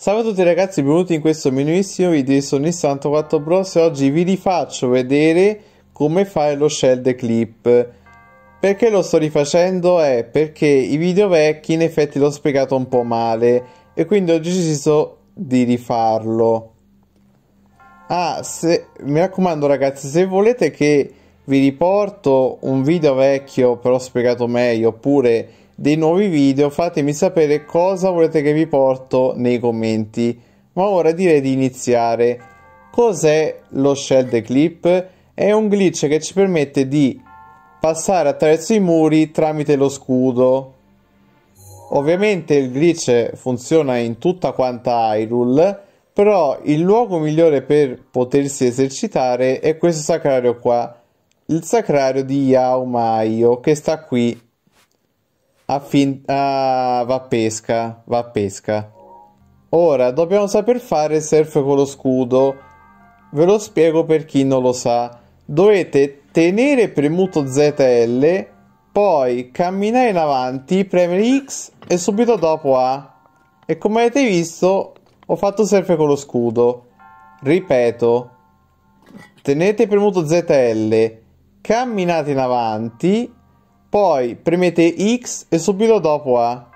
Salve a tutti ragazzi, benvenuti in questo minuissimo video su Nissan 4 Bros e oggi vi rifaccio vedere come fare lo shell clip. Perché lo sto rifacendo? È perché i video vecchi in effetti l'ho spiegato un po' male e quindi ho deciso di rifarlo. Ah, se, mi raccomando ragazzi, se volete che vi riporto un video vecchio però spiegato meglio oppure dei nuovi video fatemi sapere cosa volete che vi porto nei commenti ma ora direi di iniziare cos'è lo shell the clip è un glitch che ci permette di passare attraverso i muri tramite lo scudo ovviamente il glitch funziona in tutta quanta Hyrule però il luogo migliore per potersi esercitare è questo sacrario qua il sacrario di Yaumaio oh, che sta qui a ah, va a pesca, va a pesca. Ora, dobbiamo saper fare surf con lo scudo. Ve lo spiego per chi non lo sa. Dovete tenere premuto ZL, poi camminare in avanti, premere X e subito dopo A. E come avete visto, ho fatto surf con lo scudo. Ripeto, tenete premuto ZL, camminate in avanti poi premete X e subito dopo A.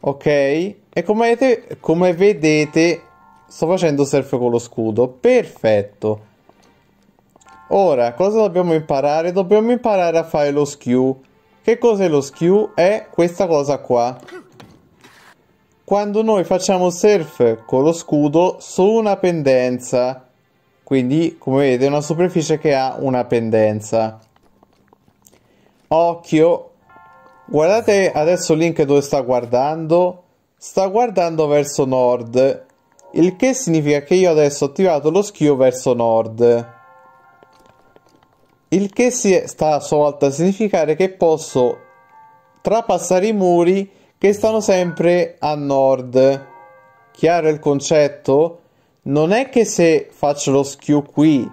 Ok? E come vedete, come vedete sto facendo surf con lo scudo. Perfetto. Ora, cosa dobbiamo imparare? Dobbiamo imparare a fare lo skew. Che cos'è lo skew? È questa cosa qua. Quando noi facciamo surf con lo scudo su una pendenza. Quindi, come vedete, è una superficie che ha una pendenza. Occhio. Guardate adesso Link dove sta guardando. Sta guardando verso nord. Il che significa che io adesso ho attivato lo schio verso nord. Il che sta a sua volta a significare che posso trapassare i muri che stanno sempre a nord. Chiaro il concetto? Non è che se faccio lo schio qui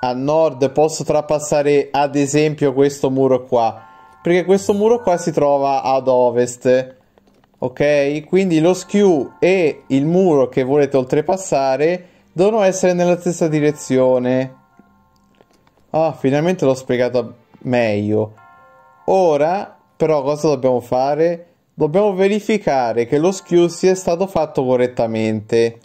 a nord posso trapassare ad esempio questo muro qua perché questo muro qua si trova ad ovest ok quindi lo skew e il muro che volete oltrepassare devono essere nella stessa direzione ah finalmente l'ho spiegato meglio ora però cosa dobbiamo fare dobbiamo verificare che lo skew sia stato fatto correttamente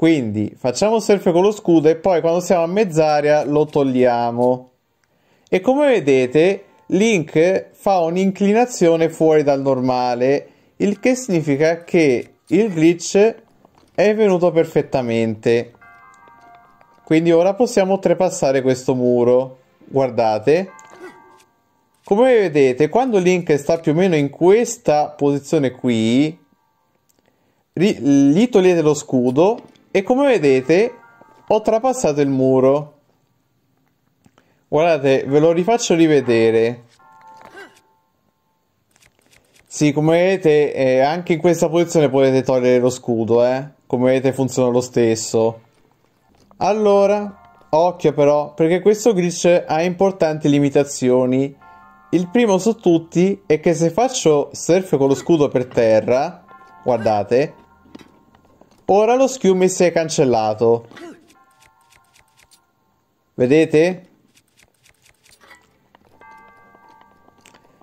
quindi facciamo surf con lo scudo e poi quando siamo a mezz'aria lo togliamo. E come vedete Link fa un'inclinazione fuori dal normale, il che significa che il glitch è venuto perfettamente. Quindi ora possiamo oltrepassare questo muro. Guardate. Come vedete, quando Link sta più o meno in questa posizione qui, gli togliete lo scudo e come vedete ho trapassato il muro guardate ve lo rifaccio rivedere sì come vedete eh, anche in questa posizione potete togliere lo scudo eh. come vedete funziona lo stesso allora occhio però perché questo glitch ha importanti limitazioni il primo su tutti è che se faccio surf con lo scudo per terra guardate Ora lo schiumi si è cancellato. Vedete?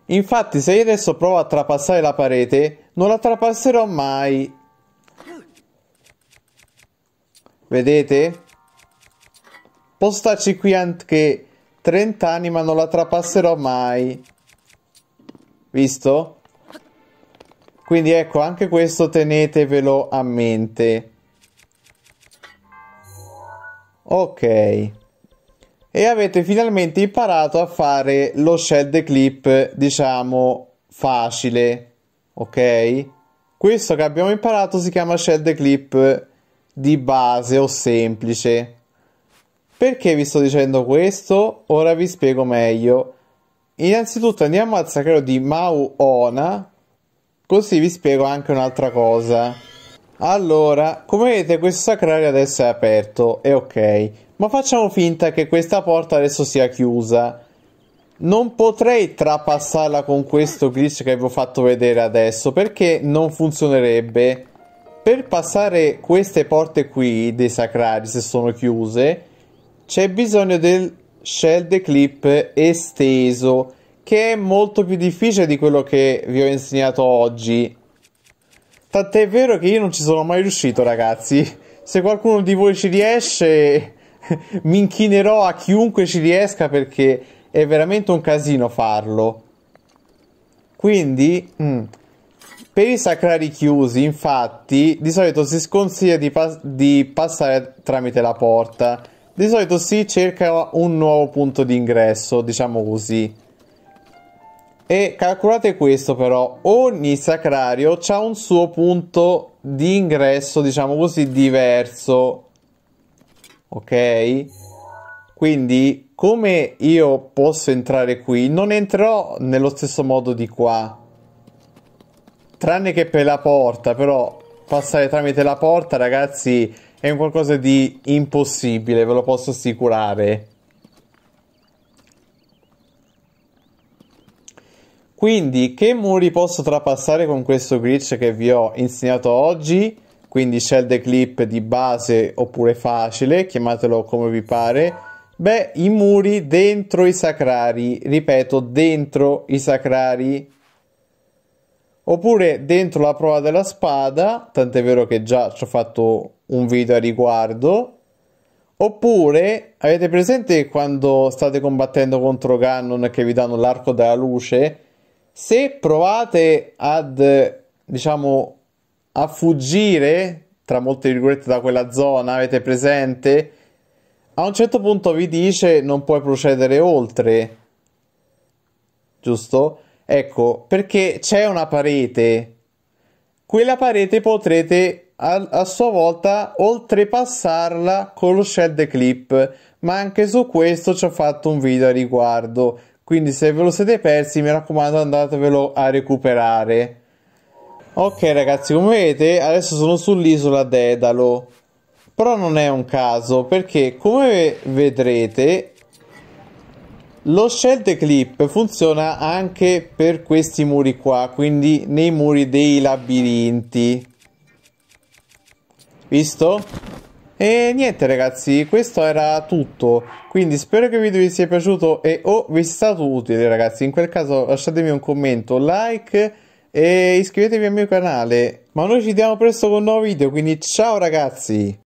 Infatti se io adesso provo a trapassare la parete, non la trapasserò mai. Vedete? Posso starci qui anche 30 anni ma non la trapasserò mai. Visto? Visto? Quindi ecco, anche questo tenetevelo a mente. Ok. E avete finalmente imparato a fare lo shed clip, diciamo, facile. Ok? Questo che abbiamo imparato si chiama shed clip di base o semplice. Perché vi sto dicendo questo? Ora vi spiego meglio. Innanzitutto andiamo al sacro di Mau Ona, Così vi spiego anche un'altra cosa. Allora, come vedete questo sacrario adesso è aperto, è ok. Ma facciamo finta che questa porta adesso sia chiusa. Non potrei trapassarla con questo glitch che vi ho fatto vedere adesso, perché non funzionerebbe. Per passare queste porte qui, dei sacrari, se sono chiuse, c'è bisogno del shell clip esteso che è molto più difficile di quello che vi ho insegnato oggi. Tant'è vero che io non ci sono mai riuscito, ragazzi. Se qualcuno di voi ci riesce, mi inchinerò a chiunque ci riesca perché è veramente un casino farlo. Quindi, mh, mm, per i sacrari chiusi, infatti, di solito si sconsiglia di, pas di passare tramite la porta. Di solito si cerca un nuovo punto di ingresso, diciamo così. E calcolate questo però, ogni sacrario ha un suo punto di ingresso, diciamo così, diverso. Ok? Quindi, come io posso entrare qui, non entrerò nello stesso modo di qua. Tranne che per la porta, però passare tramite la porta, ragazzi, è un qualcosa di impossibile, ve lo posso assicurare. Quindi, che muri posso trapassare con questo glitch che vi ho insegnato oggi? Quindi scelte clip di base oppure facile, chiamatelo come vi pare. Beh, i muri dentro i sacrari, ripeto, dentro i sacrari. Oppure dentro la prova della spada, tant'è vero che già ci ho fatto un video a riguardo. Oppure avete presente quando state combattendo contro Ganon che vi danno l'arco della luce? Se provate ad, diciamo, a fuggire, tra molte virgolette, da quella zona, avete presente? A un certo punto vi dice non puoi procedere oltre, giusto? Ecco, perché c'è una parete. Quella parete potrete a, a sua volta oltrepassarla con lo shed clip, ma anche su questo ci ho fatto un video a riguardo. Quindi se ve lo siete persi, mi raccomando, andatevelo a recuperare. Ok ragazzi, come vedete, adesso sono sull'isola Dedalo. Però non è un caso, perché come vedrete, lo scelte clip funziona anche per questi muri qua, quindi nei muri dei labirinti. Visto? E niente ragazzi, questo era tutto, quindi spero che il video vi sia piaciuto e o oh, vi sia stato utile ragazzi, in quel caso lasciatemi un commento, like e iscrivetevi al mio canale. Ma noi ci vediamo presto con un nuovo video, quindi ciao ragazzi!